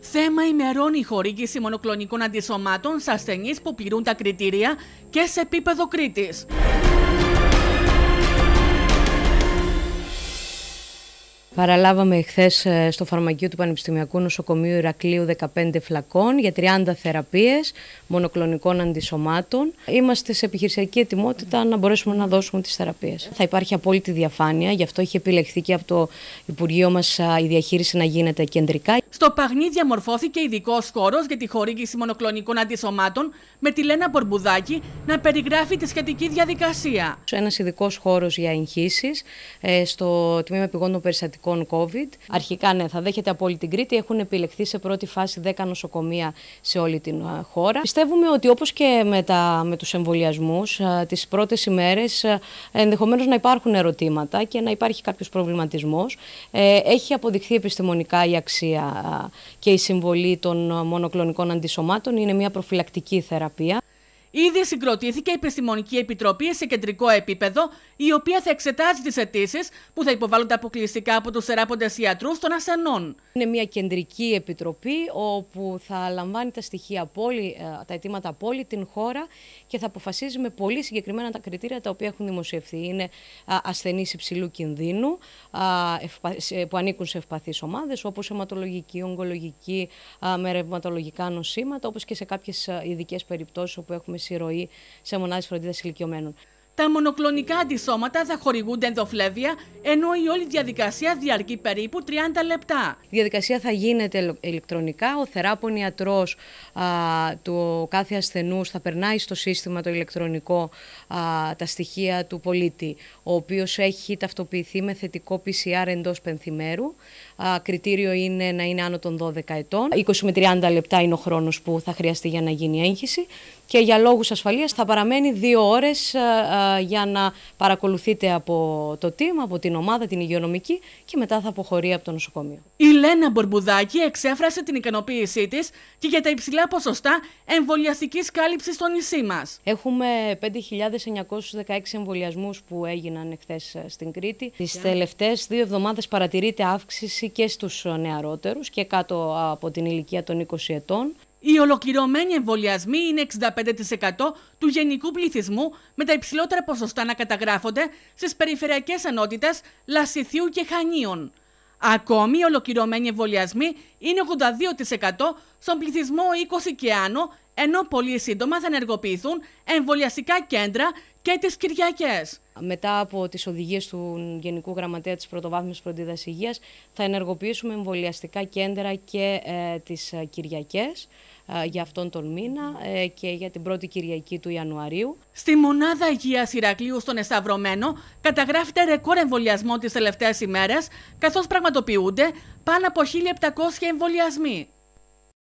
Θέμα ημερών η χορήγηση μονοκλονικών αντισωμάτων σε ασθενείς που πληρούν τα κριτήρια και σε επίπεδο Κρήτης. Παραλάβαμε χθε στο φαρμακείο του Πανεπιστημιακού Νοσοκομείου Ηρακλείου 15 φλακών για 30 θεραπείες μονοκλονικών αντισωμάτων. Είμαστε σε επιχειρησιακή ετοιμότητα να μπορέσουμε να δώσουμε τις θεραπείες. Θα υπάρχει απόλυτη διαφάνεια, γι' αυτό έχει επιλεχθεί και από το Υπουργείο μας η διαχείριση να γίνεται κεντρικά. Στο Παγνί διαμορφώθηκε ειδικός χώρος για τη χορήγηση μονοκλονικών αντισωμάτων με τη Λένα Μπορμπουδάκη να περιγράφει τη σχετική διαδικασία. Ένας ειδικός χώρος για εγχύσεις ε, στο τμήμα των περιστατικών Λοιπόν COVID. Αρχικά, ναι, θα δέχεται από όλη την Κρήτη. Έχουν επιλεχθεί σε πρώτη φάση 10 νοσοκομεία σε όλη την χώρα. Πιστεύουμε ότι όπως και με, τα, με τους εμβολιασμούς, τις πρώτες ημέρες ενδεχομένως να υπάρχουν ερωτήματα και να υπάρχει κάποιος προβληματισμός. Ε, έχει αποδειχθεί επιστημονικά η αξία και η συμβολή των μονοκλονικών αντισωμάτων. Είναι μια προφυλακτική θεραπεία. Ήδη συγκροτήθηκε η Επιστημονική Επιτροπή σε κεντρικό επίπεδο, η οποία θα εξετάζει τις αιτήσεις που θα υποβάλλονται αποκλειστικά από τους θεράποντες ιατρού των ασθενών. Είναι μια κεντρική επιτροπή όπου θα λαμβάνει τα στοιχεία από όλη, ε, τα αιτήματα από την χώρα και θα αποφασίζει με πολύ συγκεκριμένα τα κριτήρια τα οποία έχουν δημοσιευθεί. Είναι ασθενείς υψηλού κινδύνου που ανήκουν σε ευπαθείς ομάδες όπως αιματολογική, ογκολογική, με ρευματολογικά νοσήματα, όπως και σε κάποιες ειδικές περιπτώσεις όπου έχουμε μισή ροή σε μονάδες φροντίδας ηλικιωμένων. Τα μονοκλονικά αντισώματα θα χορηγούνται ενδοφλέβια, ενώ η όλη διαδικασία διαρκεί περίπου 30 λεπτά. Η διαδικασία θα γίνεται ηλεκτρονικά. Ο θεράπων ιατρός του κάθε ασθενού, θα περνάει στο σύστημα το ηλεκτρονικό α, τα στοιχεία του πολίτη, ο οποίος έχει ταυτοποιηθεί με θετικό PCR εντός πενθυμέρου. Α, κριτήριο είναι να είναι άνω των 12 ετών. 20 με 30 λεπτά είναι ο χρόνος που θα χρειαστεί για να γίνει έγχυση και για λόγους ασφαλείας, θα παραμένει δύο ώρες για να παρακολουθείτε από το team, από την ομάδα, την υγειονομική και μετά θα αποχωρεί από το νοσοκομείο. Η Λένα Μπορμπουδάκη εξέφρασε την ικανοποίησή της και για τα υψηλά ποσοστά εμβολιαστικής κάλυψης στο νησί μας. Έχουμε 5.916 εμβολιασμούς που έγιναν εχθές ε, στην Κρήτη. Τις τελευταίες δύο εβδομάδες παρατηρείται αύξηση και στους ε, νεαρότερους και κάτω από την ηλικία των 20 ετών. Οι ολοκληρωμένοι εμβολιασμοί είναι 65% του γενικού πληθυσμού με τα υψηλότερα ποσοστά να καταγράφονται στις περιφερειακές ενότητες Λασιθιού και Χανίων. Ακόμη οι ολοκληρωμένοι εμβολιασμοί είναι 82% στον πληθυσμό 20 και άνω, ενώ πολύ σύντομα θα ενεργοποιηθούν εμβολιαστικά κέντρα και τις Κυριακές. Μετά από τις οδηγίες του Γενικού Γραμματέα της Πρωτοβάθμιας Φροντίδας Υγείας θα ενεργοποιήσουμε εμβολιαστικά κέντρα και ε, τις ε, Κυριακές για αυτόν τον μήνα ε, και για την πρώτη Κυριακή του Ιανουαρίου. Στη μονάδα Υγεία Ηρακλείου στον Εσταυρωμένο καταγράφεται ρεκόρ εμβολιασμό τις τελευταίες ημέρες, καθώς πραγματοποιούνται πάνω από 1.700 εμβολιασμοί.